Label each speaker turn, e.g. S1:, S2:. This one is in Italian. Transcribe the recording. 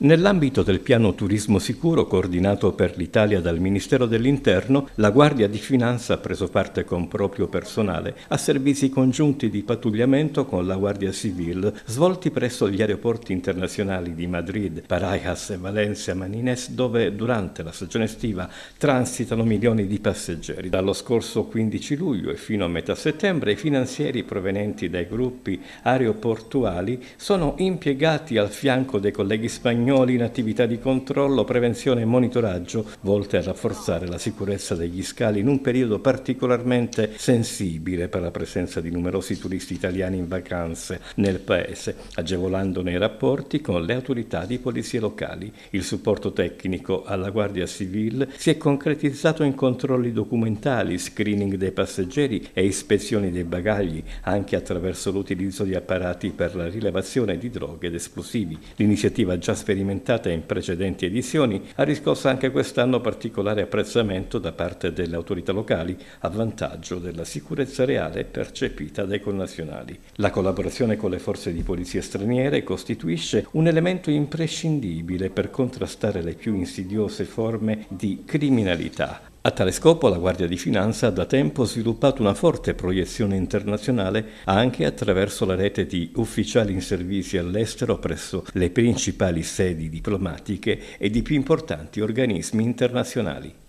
S1: Nell'ambito del piano Turismo Sicuro coordinato per l'Italia dal Ministero dell'Interno, la Guardia di Finanza ha preso parte con proprio personale a servizi congiunti di pattugliamento con la Guardia Civile svolti presso gli aeroporti internazionali di Madrid, Parajas e Valencia Manines dove durante la stagione estiva transitano milioni di passeggeri. Dallo scorso 15 luglio e fino a metà settembre i finanzieri provenienti dai gruppi aeroportuali sono impiegati al fianco dei colleghi spagnoli spagnoli in attività di controllo, prevenzione e monitoraggio volte a rafforzare la sicurezza degli scali in un periodo particolarmente sensibile per la presenza di numerosi turisti italiani in vacanze nel paese, agevolandone i rapporti con le autorità di polizia locali. Il supporto tecnico alla Guardia Civile si è concretizzato in controlli documentali, screening dei passeggeri e ispezioni dei bagagli, anche attraverso l'utilizzo di apparati per la rilevazione di droghe ed esplosivi. L'iniziativa già sperimentata sperimentata in precedenti edizioni, ha riscosso anche quest'anno particolare apprezzamento da parte delle autorità locali a vantaggio della sicurezza reale percepita dai connazionali. La collaborazione con le forze di polizia straniere costituisce un elemento imprescindibile per contrastare le più insidiose forme di criminalità a tale scopo la Guardia di Finanza ha da tempo sviluppato una forte proiezione internazionale anche attraverso la rete di ufficiali in servizio all'estero presso le principali sedi diplomatiche e di più importanti organismi internazionali.